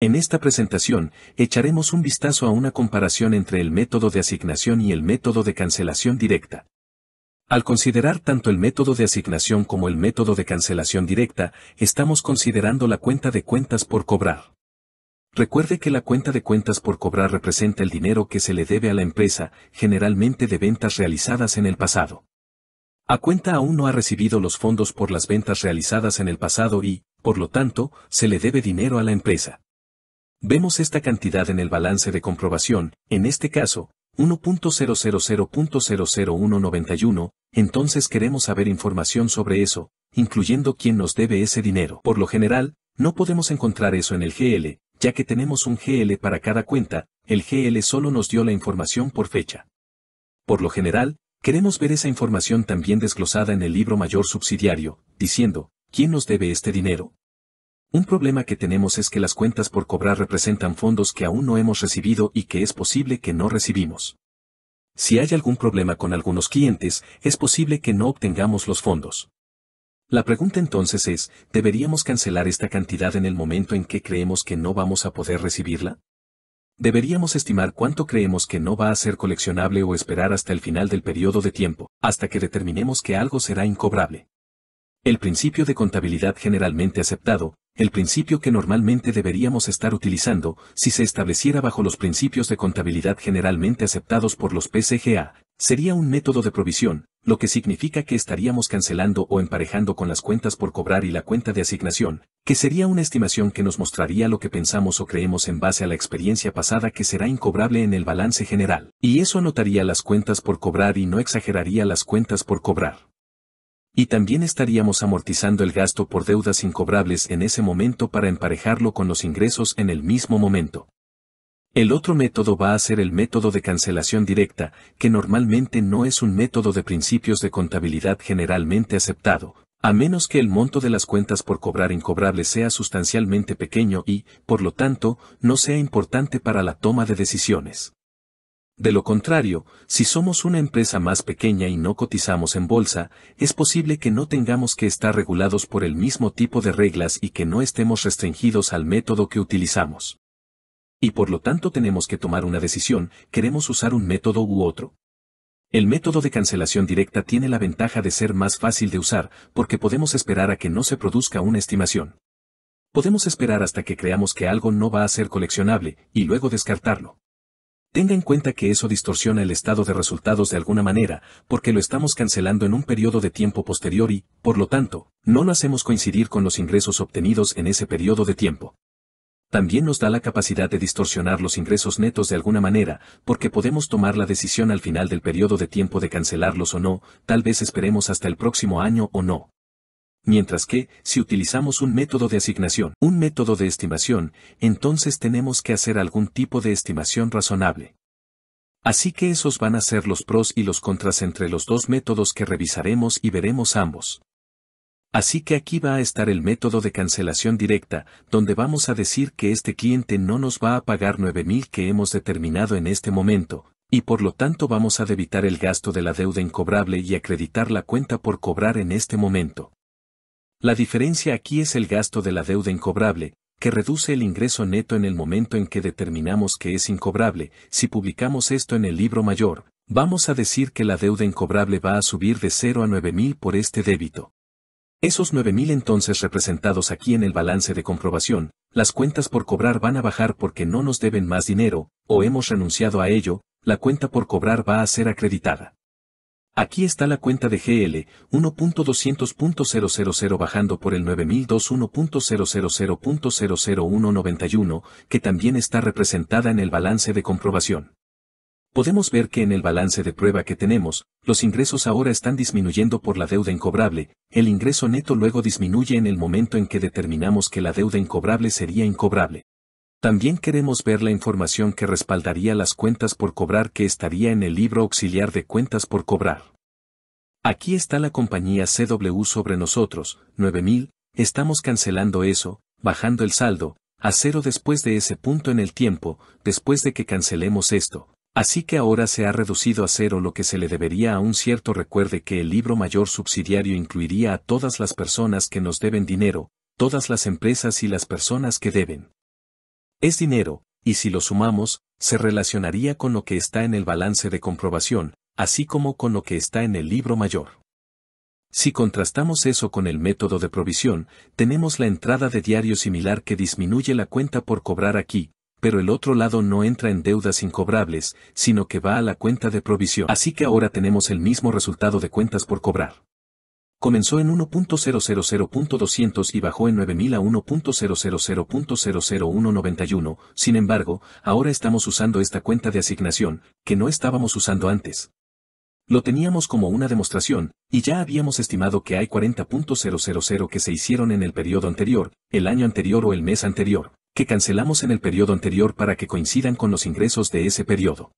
En esta presentación, echaremos un vistazo a una comparación entre el método de asignación y el método de cancelación directa. Al considerar tanto el método de asignación como el método de cancelación directa, estamos considerando la cuenta de cuentas por cobrar. Recuerde que la cuenta de cuentas por cobrar representa el dinero que se le debe a la empresa, generalmente de ventas realizadas en el pasado. A cuenta aún no ha recibido los fondos por las ventas realizadas en el pasado y, por lo tanto, se le debe dinero a la empresa. Vemos esta cantidad en el balance de comprobación, en este caso, 1.000.00191, entonces queremos saber información sobre eso, incluyendo quién nos debe ese dinero. Por lo general, no podemos encontrar eso en el GL, ya que tenemos un GL para cada cuenta, el GL solo nos dio la información por fecha. Por lo general, queremos ver esa información también desglosada en el libro mayor subsidiario, diciendo, ¿quién nos debe este dinero? Un problema que tenemos es que las cuentas por cobrar representan fondos que aún no hemos recibido y que es posible que no recibimos. Si hay algún problema con algunos clientes, es posible que no obtengamos los fondos. La pregunta entonces es, ¿deberíamos cancelar esta cantidad en el momento en que creemos que no vamos a poder recibirla? Deberíamos estimar cuánto creemos que no va a ser coleccionable o esperar hasta el final del periodo de tiempo, hasta que determinemos que algo será incobrable el principio de contabilidad generalmente aceptado, el principio que normalmente deberíamos estar utilizando si se estableciera bajo los principios de contabilidad generalmente aceptados por los PCGA, sería un método de provisión, lo que significa que estaríamos cancelando o emparejando con las cuentas por cobrar y la cuenta de asignación, que sería una estimación que nos mostraría lo que pensamos o creemos en base a la experiencia pasada que será incobrable en el balance general, y eso anotaría las cuentas por cobrar y no exageraría las cuentas por cobrar. Y también estaríamos amortizando el gasto por deudas incobrables en ese momento para emparejarlo con los ingresos en el mismo momento. El otro método va a ser el método de cancelación directa, que normalmente no es un método de principios de contabilidad generalmente aceptado, a menos que el monto de las cuentas por cobrar incobrables sea sustancialmente pequeño y, por lo tanto, no sea importante para la toma de decisiones. De lo contrario, si somos una empresa más pequeña y no cotizamos en bolsa, es posible que no tengamos que estar regulados por el mismo tipo de reglas y que no estemos restringidos al método que utilizamos. Y por lo tanto tenemos que tomar una decisión, queremos usar un método u otro. El método de cancelación directa tiene la ventaja de ser más fácil de usar, porque podemos esperar a que no se produzca una estimación. Podemos esperar hasta que creamos que algo no va a ser coleccionable, y luego descartarlo. Tenga en cuenta que eso distorsiona el estado de resultados de alguna manera, porque lo estamos cancelando en un periodo de tiempo posterior y, por lo tanto, no lo hacemos coincidir con los ingresos obtenidos en ese periodo de tiempo. También nos da la capacidad de distorsionar los ingresos netos de alguna manera, porque podemos tomar la decisión al final del periodo de tiempo de cancelarlos o no, tal vez esperemos hasta el próximo año o no. Mientras que, si utilizamos un método de asignación, un método de estimación, entonces tenemos que hacer algún tipo de estimación razonable. Así que esos van a ser los pros y los contras entre los dos métodos que revisaremos y veremos ambos. Así que aquí va a estar el método de cancelación directa, donde vamos a decir que este cliente no nos va a pagar 9.000 que hemos determinado en este momento, y por lo tanto vamos a debitar el gasto de la deuda incobrable y acreditar la cuenta por cobrar en este momento. La diferencia aquí es el gasto de la deuda incobrable, que reduce el ingreso neto en el momento en que determinamos que es incobrable, si publicamos esto en el libro mayor, vamos a decir que la deuda incobrable va a subir de 0 a 9.000 por este débito. Esos 9.000 entonces representados aquí en el balance de comprobación, las cuentas por cobrar van a bajar porque no nos deben más dinero, o hemos renunciado a ello, la cuenta por cobrar va a ser acreditada. Aquí está la cuenta de GL, 1.200.000 bajando por el 9.021.000.00191, que también está representada en el balance de comprobación. Podemos ver que en el balance de prueba que tenemos, los ingresos ahora están disminuyendo por la deuda incobrable, el ingreso neto luego disminuye en el momento en que determinamos que la deuda incobrable sería incobrable. También queremos ver la información que respaldaría las cuentas por cobrar que estaría en el libro auxiliar de cuentas por cobrar. Aquí está la compañía CW sobre nosotros, 9000, estamos cancelando eso, bajando el saldo, a cero después de ese punto en el tiempo, después de que cancelemos esto, así que ahora se ha reducido a cero lo que se le debería a un cierto recuerde que el libro mayor subsidiario incluiría a todas las personas que nos deben dinero, todas las empresas y las personas que deben. Es dinero, y si lo sumamos, se relacionaría con lo que está en el balance de comprobación, así como con lo que está en el libro mayor. Si contrastamos eso con el método de provisión, tenemos la entrada de diario similar que disminuye la cuenta por cobrar aquí, pero el otro lado no entra en deudas incobrables, sino que va a la cuenta de provisión. Así que ahora tenemos el mismo resultado de cuentas por cobrar. Comenzó en 1.000.200 y bajó en 9000 a 1.000.00191, sin embargo, ahora estamos usando esta cuenta de asignación, que no estábamos usando antes. Lo teníamos como una demostración, y ya habíamos estimado que hay 40.000 que se hicieron en el periodo anterior, el año anterior o el mes anterior, que cancelamos en el periodo anterior para que coincidan con los ingresos de ese periodo.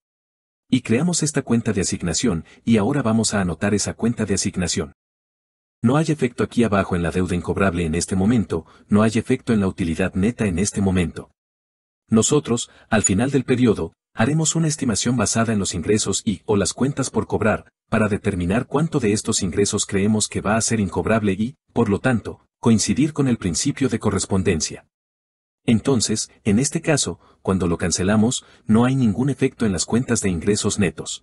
Y creamos esta cuenta de asignación, y ahora vamos a anotar esa cuenta de asignación. No hay efecto aquí abajo en la deuda incobrable en este momento, no hay efecto en la utilidad neta en este momento. Nosotros, al final del periodo, haremos una estimación basada en los ingresos y o las cuentas por cobrar, para determinar cuánto de estos ingresos creemos que va a ser incobrable y, por lo tanto, coincidir con el principio de correspondencia. Entonces, en este caso, cuando lo cancelamos, no hay ningún efecto en las cuentas de ingresos netos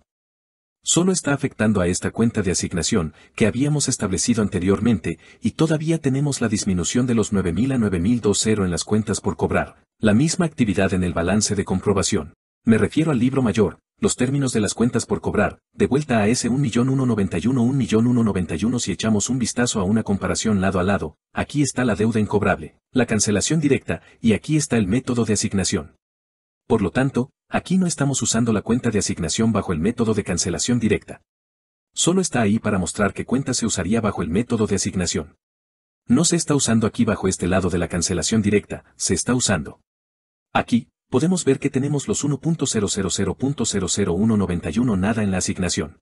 solo está afectando a esta cuenta de asignación que habíamos establecido anteriormente y todavía tenemos la disminución de los 9.000 a 9.020 en las cuentas por cobrar, la misma actividad en el balance de comprobación. Me refiero al libro mayor, los términos de las cuentas por cobrar, de vuelta a ese 1.191.1.191 si echamos un vistazo a una comparación lado a lado, aquí está la deuda incobrable, la cancelación directa, y aquí está el método de asignación. Por lo tanto, Aquí no estamos usando la cuenta de asignación bajo el método de cancelación directa. Solo está ahí para mostrar qué cuenta se usaría bajo el método de asignación. No se está usando aquí bajo este lado de la cancelación directa, se está usando. Aquí, podemos ver que tenemos los 1.000.00191 nada en la asignación.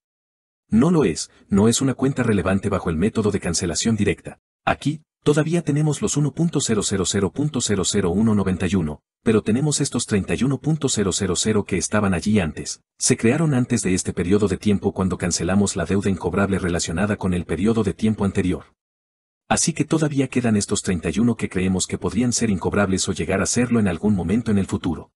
No lo es, no es una cuenta relevante bajo el método de cancelación directa. Aquí, Todavía tenemos los 1.000.00191, pero tenemos estos 31.000 que estaban allí antes. Se crearon antes de este periodo de tiempo cuando cancelamos la deuda incobrable relacionada con el periodo de tiempo anterior. Así que todavía quedan estos 31 que creemos que podrían ser incobrables o llegar a serlo en algún momento en el futuro.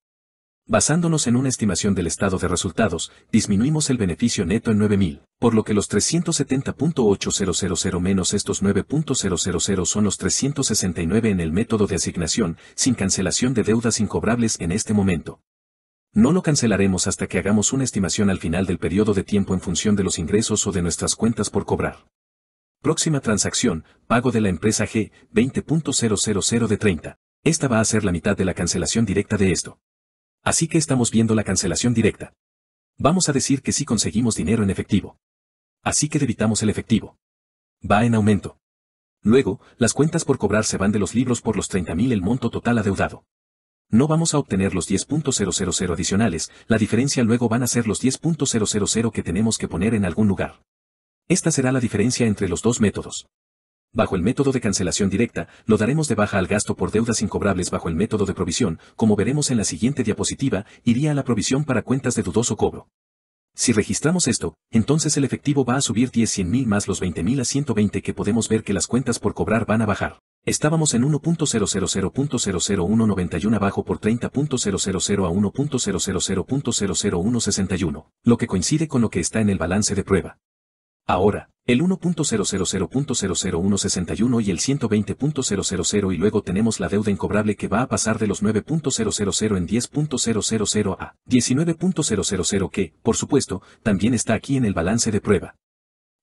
Basándonos en una estimación del estado de resultados, disminuimos el beneficio neto en 9.000, por lo que los 370.8000 menos estos 9.000 son los 369 en el método de asignación, sin cancelación de deudas incobrables en este momento. No lo cancelaremos hasta que hagamos una estimación al final del periodo de tiempo en función de los ingresos o de nuestras cuentas por cobrar. Próxima transacción, pago de la empresa G, 20.000 de 30. Esta va a ser la mitad de la cancelación directa de esto. Así que estamos viendo la cancelación directa. Vamos a decir que sí conseguimos dinero en efectivo. Así que debitamos el efectivo. Va en aumento. Luego, las cuentas por cobrar se van de los libros por los 30.000 el monto total adeudado. No vamos a obtener los 10.000 adicionales, la diferencia luego van a ser los 10.000 que tenemos que poner en algún lugar. Esta será la diferencia entre los dos métodos. Bajo el método de cancelación directa, lo daremos de baja al gasto por deudas incobrables bajo el método de provisión, como veremos en la siguiente diapositiva, iría a la provisión para cuentas de dudoso cobro. Si registramos esto, entonces el efectivo va a subir 10 mil más los 20 mil a 120 que podemos ver que las cuentas por cobrar van a bajar. Estábamos en 1.000.00191 abajo por 30.000 a 1.000.00161, lo que coincide con lo que está en el balance de prueba. Ahora, el 1.000.00161 y el 120.000 y luego tenemos la deuda incobrable que va a pasar de los 9.000 en 10.000 a 19.000 que, por supuesto, también está aquí en el balance de prueba.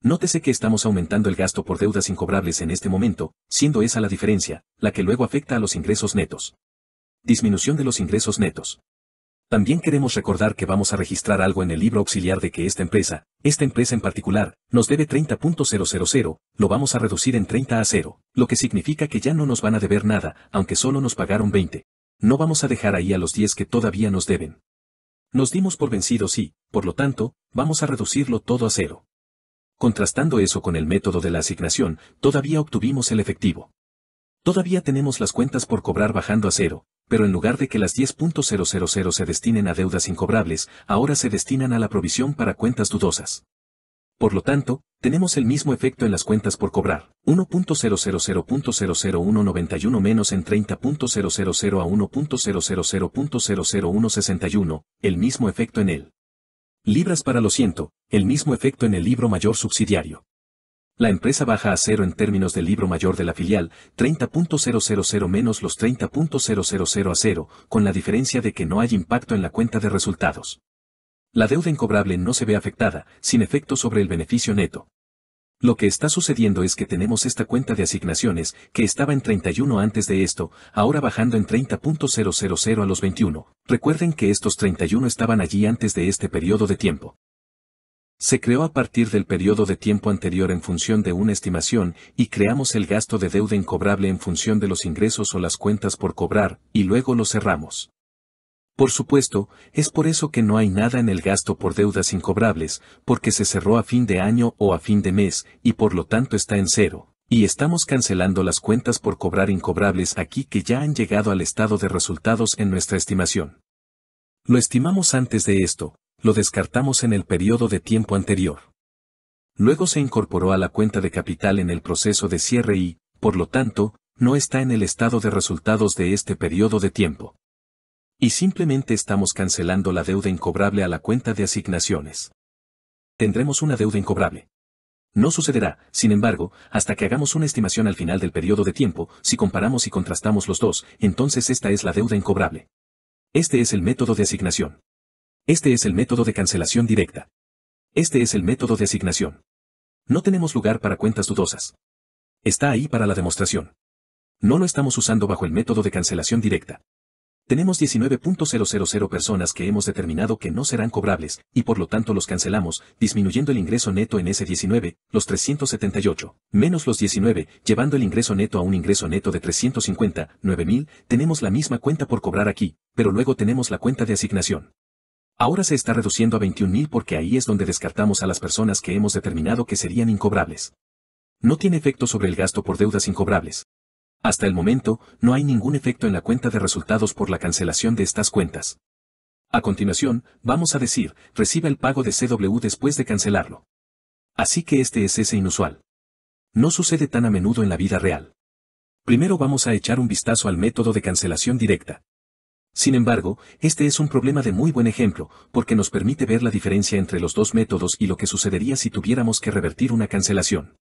Nótese que estamos aumentando el gasto por deudas incobrables en este momento, siendo esa la diferencia, la que luego afecta a los ingresos netos. Disminución de los ingresos netos. También queremos recordar que vamos a registrar algo en el libro auxiliar de que esta empresa, esta empresa en particular, nos debe 30.000, lo vamos a reducir en 30 a 0, lo que significa que ya no nos van a deber nada, aunque solo nos pagaron 20. No vamos a dejar ahí a los 10 que todavía nos deben. Nos dimos por vencidos y, por lo tanto, vamos a reducirlo todo a cero. Contrastando eso con el método de la asignación, todavía obtuvimos el efectivo. Todavía tenemos las cuentas por cobrar bajando a cero, pero en lugar de que las 10.000 se destinen a deudas incobrables, ahora se destinan a la provisión para cuentas dudosas. Por lo tanto, tenemos el mismo efecto en las cuentas por cobrar, 1.000.00191 menos en 30.000 a 1.000.00161, el mismo efecto en él. libras para lo siento, el mismo efecto en el libro mayor subsidiario. La empresa baja a cero en términos del libro mayor de la filial, 30.000 menos los 30.000 a cero, con la diferencia de que no hay impacto en la cuenta de resultados. La deuda incobrable no se ve afectada, sin efecto sobre el beneficio neto. Lo que está sucediendo es que tenemos esta cuenta de asignaciones, que estaba en 31 antes de esto, ahora bajando en 30.000 a los 21. Recuerden que estos 31 estaban allí antes de este periodo de tiempo. Se creó a partir del periodo de tiempo anterior en función de una estimación, y creamos el gasto de deuda incobrable en función de los ingresos o las cuentas por cobrar, y luego lo cerramos. Por supuesto, es por eso que no hay nada en el gasto por deudas incobrables, porque se cerró a fin de año o a fin de mes, y por lo tanto está en cero. Y estamos cancelando las cuentas por cobrar incobrables aquí que ya han llegado al estado de resultados en nuestra estimación. Lo estimamos antes de esto, lo descartamos en el periodo de tiempo anterior. Luego se incorporó a la cuenta de capital en el proceso de cierre y, por lo tanto, no está en el estado de resultados de este periodo de tiempo. Y simplemente estamos cancelando la deuda incobrable a la cuenta de asignaciones. Tendremos una deuda incobrable. No sucederá, sin embargo, hasta que hagamos una estimación al final del periodo de tiempo, si comparamos y contrastamos los dos, entonces esta es la deuda incobrable. Este es el método de asignación. Este es el método de cancelación directa. Este es el método de asignación. No tenemos lugar para cuentas dudosas. Está ahí para la demostración. No lo estamos usando bajo el método de cancelación directa. Tenemos 19.000 personas que hemos determinado que no serán cobrables, y por lo tanto los cancelamos, disminuyendo el ingreso neto en ese 19, los 378, menos los 19, llevando el ingreso neto a un ingreso neto de 350, 9.000, tenemos la misma cuenta por cobrar aquí, pero luego tenemos la cuenta de asignación. Ahora se está reduciendo a 21.000 porque ahí es donde descartamos a las personas que hemos determinado que serían incobrables. No tiene efecto sobre el gasto por deudas incobrables. Hasta el momento, no hay ningún efecto en la cuenta de resultados por la cancelación de estas cuentas. A continuación, vamos a decir, reciba el pago de CW después de cancelarlo. Así que este es ese inusual. No sucede tan a menudo en la vida real. Primero vamos a echar un vistazo al método de cancelación directa. Sin embargo, este es un problema de muy buen ejemplo, porque nos permite ver la diferencia entre los dos métodos y lo que sucedería si tuviéramos que revertir una cancelación.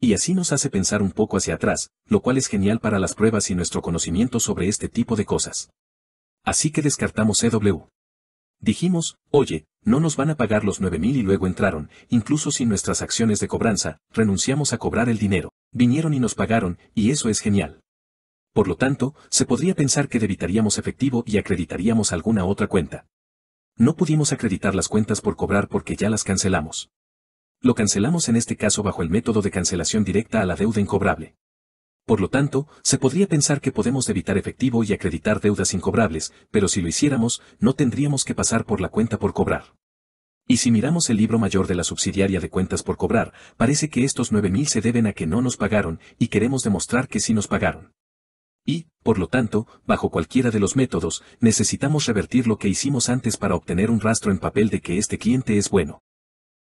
Y así nos hace pensar un poco hacia atrás, lo cual es genial para las pruebas y nuestro conocimiento sobre este tipo de cosas. Así que descartamos CW. Dijimos, oye, no nos van a pagar los 9.000 y luego entraron, incluso sin nuestras acciones de cobranza, renunciamos a cobrar el dinero, vinieron y nos pagaron, y eso es genial. Por lo tanto, se podría pensar que debitaríamos efectivo y acreditaríamos alguna otra cuenta. No pudimos acreditar las cuentas por cobrar porque ya las cancelamos. Lo cancelamos en este caso bajo el método de cancelación directa a la deuda incobrable. Por lo tanto, se podría pensar que podemos debitar efectivo y acreditar deudas incobrables, pero si lo hiciéramos, no tendríamos que pasar por la cuenta por cobrar. Y si miramos el libro mayor de la subsidiaria de cuentas por cobrar, parece que estos 9.000 se deben a que no nos pagaron y queremos demostrar que sí nos pagaron. Y, por lo tanto, bajo cualquiera de los métodos, necesitamos revertir lo que hicimos antes para obtener un rastro en papel de que este cliente es bueno.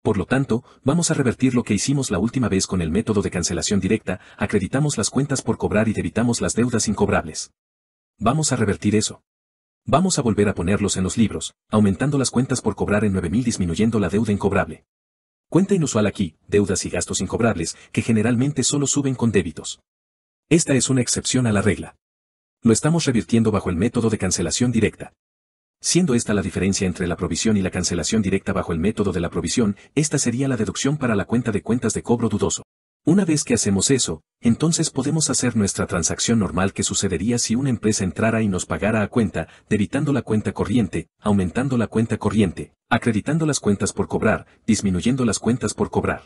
Por lo tanto, vamos a revertir lo que hicimos la última vez con el método de cancelación directa, acreditamos las cuentas por cobrar y debitamos las deudas incobrables. Vamos a revertir eso. Vamos a volver a ponerlos en los libros, aumentando las cuentas por cobrar en 9.000 disminuyendo la deuda incobrable. Cuenta inusual aquí, deudas y gastos incobrables, que generalmente solo suben con débitos. Esta es una excepción a la regla. Lo estamos revirtiendo bajo el método de cancelación directa. Siendo esta la diferencia entre la provisión y la cancelación directa bajo el método de la provisión, esta sería la deducción para la cuenta de cuentas de cobro dudoso. Una vez que hacemos eso, entonces podemos hacer nuestra transacción normal que sucedería si una empresa entrara y nos pagara a cuenta, debitando la cuenta corriente, aumentando la cuenta corriente, acreditando las cuentas por cobrar, disminuyendo las cuentas por cobrar.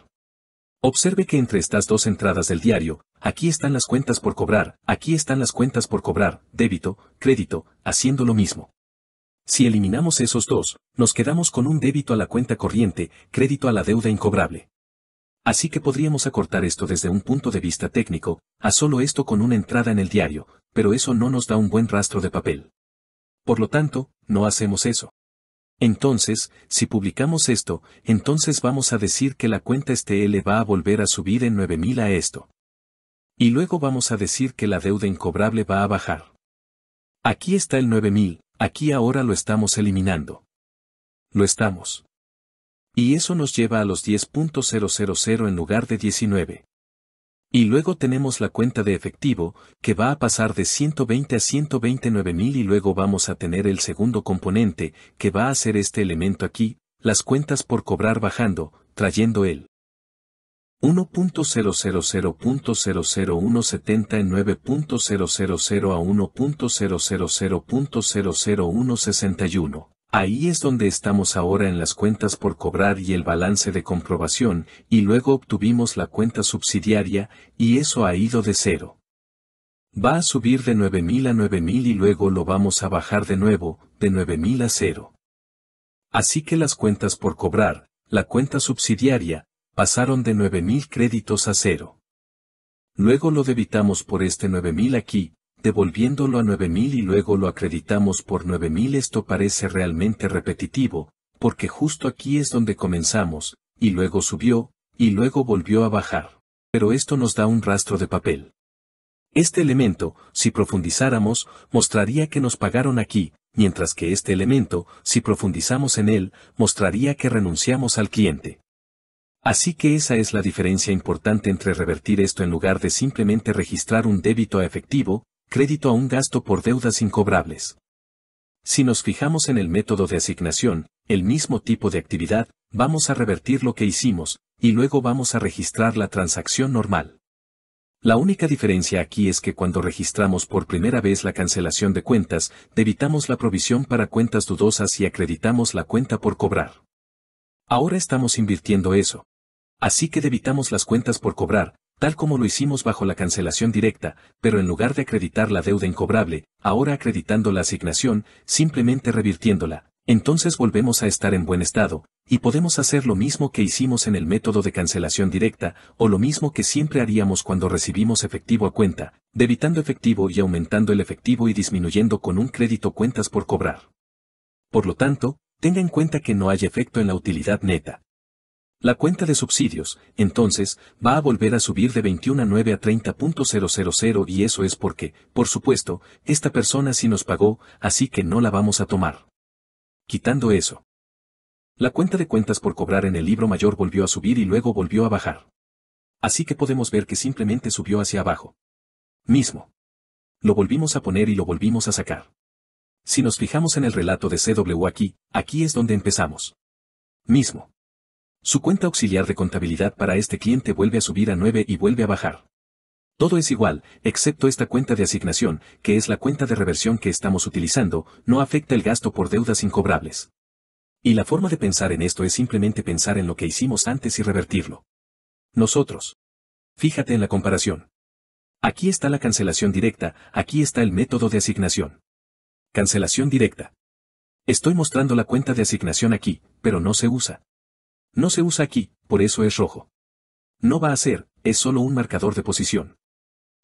Observe que entre estas dos entradas del diario, aquí están las cuentas por cobrar, aquí están las cuentas por cobrar, débito, crédito, haciendo lo mismo. Si eliminamos esos dos, nos quedamos con un débito a la cuenta corriente, crédito a la deuda incobrable. Así que podríamos acortar esto desde un punto de vista técnico, a solo esto con una entrada en el diario, pero eso no nos da un buen rastro de papel. Por lo tanto, no hacemos eso. Entonces, si publicamos esto, entonces vamos a decir que la cuenta STL va a volver a subir en 9000 a esto. Y luego vamos a decir que la deuda incobrable va a bajar. Aquí está el 9000, aquí ahora lo estamos eliminando. Lo estamos. Y eso nos lleva a los 10.000 en lugar de 19. Y luego tenemos la cuenta de efectivo, que va a pasar de 120 a 129 mil y luego vamos a tener el segundo componente, que va a ser este elemento aquí, las cuentas por cobrar bajando, trayendo el 1.000.00170 en 9.000 a 1.000.00161. Ahí es donde estamos ahora en las cuentas por cobrar y el balance de comprobación, y luego obtuvimos la cuenta subsidiaria, y eso ha ido de cero. Va a subir de 9.000 a 9.000 y luego lo vamos a bajar de nuevo, de 9.000 a cero. Así que las cuentas por cobrar, la cuenta subsidiaria, pasaron de 9.000 créditos a cero. Luego lo debitamos por este 9.000 aquí, devolviéndolo a 9000 y luego lo acreditamos por 9000 esto parece realmente repetitivo, porque justo aquí es donde comenzamos, y luego subió, y luego volvió a bajar. Pero esto nos da un rastro de papel. Este elemento, si profundizáramos, mostraría que nos pagaron aquí, mientras que este elemento, si profundizamos en él, mostraría que renunciamos al cliente. Así que esa es la diferencia importante entre revertir esto en lugar de simplemente registrar un débito a efectivo, crédito a un gasto por deudas incobrables. Si nos fijamos en el método de asignación, el mismo tipo de actividad, vamos a revertir lo que hicimos, y luego vamos a registrar la transacción normal. La única diferencia aquí es que cuando registramos por primera vez la cancelación de cuentas, debitamos la provisión para cuentas dudosas y acreditamos la cuenta por cobrar. Ahora estamos invirtiendo eso. Así que debitamos las cuentas por cobrar, tal como lo hicimos bajo la cancelación directa, pero en lugar de acreditar la deuda incobrable, ahora acreditando la asignación, simplemente revirtiéndola, entonces volvemos a estar en buen estado, y podemos hacer lo mismo que hicimos en el método de cancelación directa, o lo mismo que siempre haríamos cuando recibimos efectivo a cuenta, debitando efectivo y aumentando el efectivo y disminuyendo con un crédito cuentas por cobrar. Por lo tanto, tenga en cuenta que no hay efecto en la utilidad neta, la cuenta de subsidios, entonces, va a volver a subir de 21 a 9 a 30.000 y eso es porque, por supuesto, esta persona sí nos pagó, así que no la vamos a tomar. Quitando eso. La cuenta de cuentas por cobrar en el libro mayor volvió a subir y luego volvió a bajar. Así que podemos ver que simplemente subió hacia abajo. Mismo. Lo volvimos a poner y lo volvimos a sacar. Si nos fijamos en el relato de CW aquí, aquí es donde empezamos. Mismo. Su cuenta auxiliar de contabilidad para este cliente vuelve a subir a 9 y vuelve a bajar. Todo es igual, excepto esta cuenta de asignación, que es la cuenta de reversión que estamos utilizando, no afecta el gasto por deudas incobrables. Y la forma de pensar en esto es simplemente pensar en lo que hicimos antes y revertirlo. Nosotros. Fíjate en la comparación. Aquí está la cancelación directa, aquí está el método de asignación. Cancelación directa. Estoy mostrando la cuenta de asignación aquí, pero no se usa. No se usa aquí, por eso es rojo. No va a ser, es solo un marcador de posición.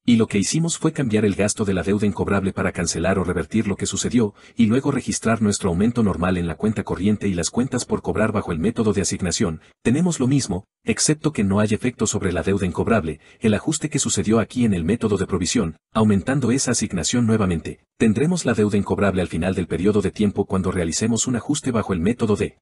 Y lo que hicimos fue cambiar el gasto de la deuda incobrable para cancelar o revertir lo que sucedió, y luego registrar nuestro aumento normal en la cuenta corriente y las cuentas por cobrar bajo el método de asignación, tenemos lo mismo, excepto que no hay efecto sobre la deuda incobrable, el ajuste que sucedió aquí en el método de provisión, aumentando esa asignación nuevamente, tendremos la deuda incobrable al final del periodo de tiempo cuando realicemos un ajuste bajo el método de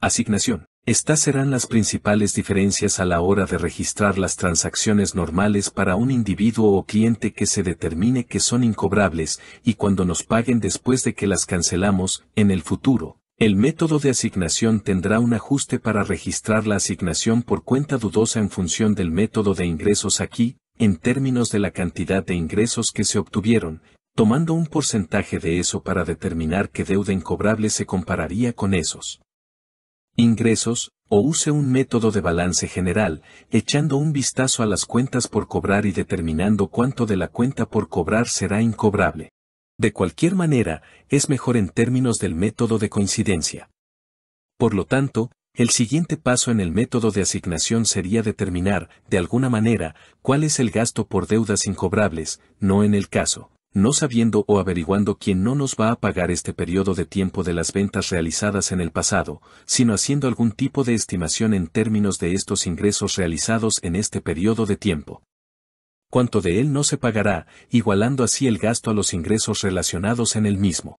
asignación. Estas serán las principales diferencias a la hora de registrar las transacciones normales para un individuo o cliente que se determine que son incobrables y cuando nos paguen después de que las cancelamos, en el futuro. El método de asignación tendrá un ajuste para registrar la asignación por cuenta dudosa en función del método de ingresos aquí, en términos de la cantidad de ingresos que se obtuvieron, tomando un porcentaje de eso para determinar qué deuda incobrable se compararía con esos ingresos, o use un método de balance general, echando un vistazo a las cuentas por cobrar y determinando cuánto de la cuenta por cobrar será incobrable. De cualquier manera, es mejor en términos del método de coincidencia. Por lo tanto, el siguiente paso en el método de asignación sería determinar, de alguna manera, cuál es el gasto por deudas incobrables, no en el caso no sabiendo o averiguando quién no nos va a pagar este periodo de tiempo de las ventas realizadas en el pasado, sino haciendo algún tipo de estimación en términos de estos ingresos realizados en este periodo de tiempo. Cuánto de él no se pagará, igualando así el gasto a los ingresos relacionados en el mismo.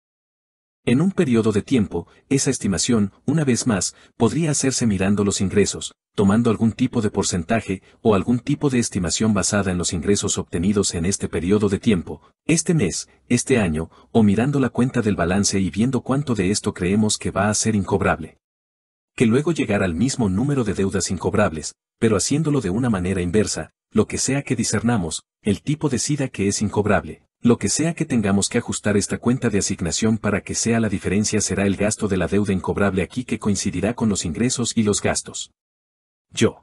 En un periodo de tiempo, esa estimación, una vez más, podría hacerse mirando los ingresos, tomando algún tipo de porcentaje o algún tipo de estimación basada en los ingresos obtenidos en este periodo de tiempo, este mes, este año, o mirando la cuenta del balance y viendo cuánto de esto creemos que va a ser incobrable. Que luego llegar al mismo número de deudas incobrables, pero haciéndolo de una manera inversa, lo que sea que discernamos, el tipo decida que es incobrable. Lo que sea que tengamos que ajustar esta cuenta de asignación para que sea la diferencia será el gasto de la deuda incobrable aquí que coincidirá con los ingresos y los gastos yo.